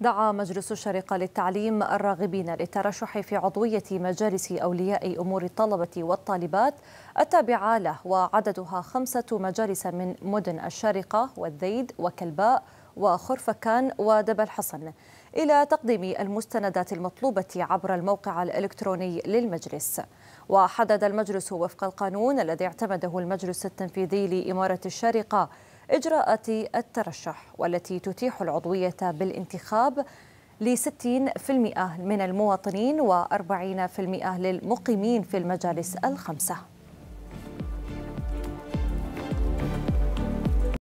دعا مجلس الشرقة للتعليم الراغبين للترشح في عضوية مجالس أولياء أمور الطلبة والطالبات التابعة له وعددها خمسة مجالس من مدن الشارقة والذيد وكلباء وخرفكان ودبل حصن إلى تقديم المستندات المطلوبة عبر الموقع الإلكتروني للمجلس وحدد المجلس وفق القانون الذي اعتمده المجلس التنفيذي لإمارة الشارقة إجراءات الترشح والتي تتيح العضوية بالانتخاب ل 60% من المواطنين و 40% للمقيمين في المجالس الخمسة